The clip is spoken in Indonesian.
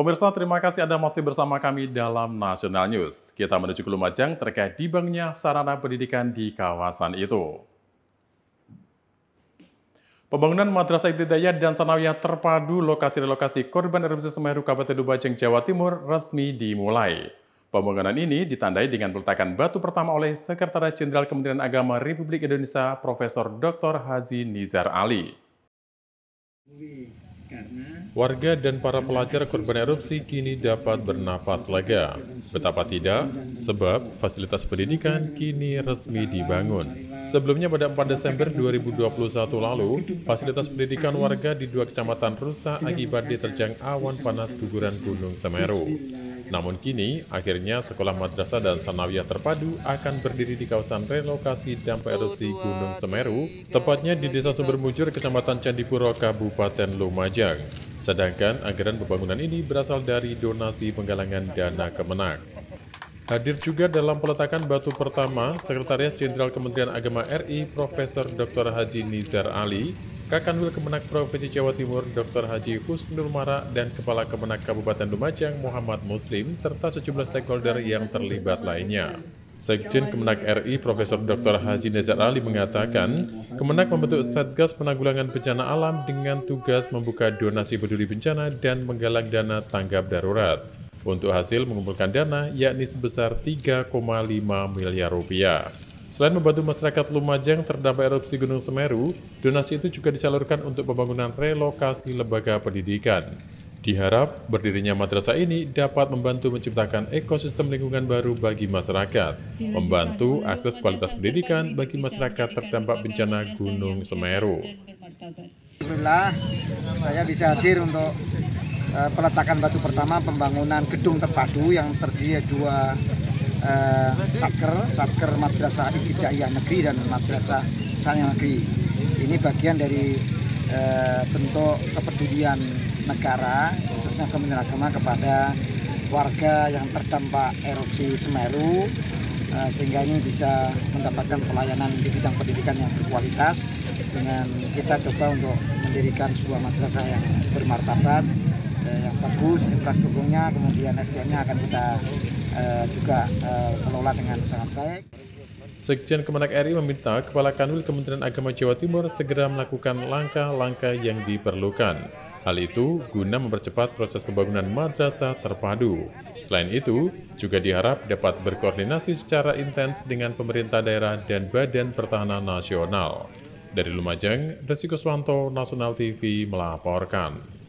Pemirsa, terima kasih Anda masih bersama kami dalam National News. Kita menuju ke Lumajang terkait dibangnya sarana pendidikan di kawasan itu. Pembangunan Madrasah Ibtidaiyah dan Sanawiyah terpadu lokasi-lokasi korban erupsi Semeru Kabupaten Lumajang, Jawa Timur resmi dimulai. Pembangunan ini ditandai dengan peletakan batu pertama oleh Sekretaris Jenderal Kementerian Agama Republik Indonesia Profesor Dr. Hazi Nizar Ali. Warga dan para pelajar korban erupsi kini dapat bernapas lega. Betapa tidak, sebab fasilitas pendidikan kini resmi dibangun. Sebelumnya pada 4 Desember 2021 lalu, fasilitas pendidikan warga di dua kecamatan rusak akibat diterjang awan panas guguran Gunung Semeru. Namun kini, akhirnya sekolah madrasah dan sanawiyah terpadu akan berdiri di kawasan relokasi dampak erupsi Gunung Semeru, tepatnya di Desa Sumber Mujur, Kecamatan Candipuro, Kabupaten Lumajang. Sedangkan anggaran pembangunan ini berasal dari donasi penggalangan dana Kemenak. Hadir juga dalam peletakan batu pertama, Sekretariat Jenderal Kementerian Agama RI Profesor Dr. Haji Nizar Ali, Kakanwil Kemenak Provinsi Jawa Timur Dr. Haji Husnul Mara dan Kepala Kemenak Kabupaten Lumajang Muhammad Muslim serta sejumlah stakeholder yang terlibat lainnya. Sekjen Kemenak RI Profesor Dr. Haji Nezar Ali mengatakan, Kemenak membentuk Satgas Penanggulangan Bencana Alam dengan tugas membuka donasi peduli bencana dan menggalang dana tanggap darurat. Untuk hasil mengumpulkan dana yakni sebesar 3,5 miliar rupiah. Selain membantu masyarakat Lumajang terdampak erupsi Gunung Semeru, donasi itu juga disalurkan untuk pembangunan relokasi lembaga pendidikan. Diharap berdirinya madrasah ini dapat membantu menciptakan ekosistem lingkungan baru bagi masyarakat, membantu akses kualitas pendidikan bagi masyarakat terdampak bencana Gunung Semeru. Alhamdulillah, saya bisa hadir untuk eh, peletakan batu pertama pembangunan gedung terpadu yang terdiri dua eh, satker, satker madrasah ibtidaiyah negeri dan madrasah sanya negeri. Ini bagian dari eh, bentuk kepedulian negara khususnya Kementerian Agama kepada warga yang terdampak erupsi Semeru eh, sehingga ini bisa mendapatkan pelayanan di bidang pendidikan yang berkualitas dengan kita coba untuk mendirikan sebuah madrasah yang bermartabat Eh, yang bagus infrastrukturnya kemudian SDM-nya akan kita eh, juga eh, kelola dengan sangat baik. Sekjen Kemenak RI meminta Kepala Kanwil Kementerian Agama Jawa Timur segera melakukan langkah-langkah yang diperlukan. Hal itu guna mempercepat proses pembangunan madrasah terpadu. Selain itu, juga diharap dapat berkoordinasi secara intens dengan pemerintah daerah dan Badan Pertahanan Nasional. Dari Lumajang, Resiko Swanto, Nasional TV melaporkan.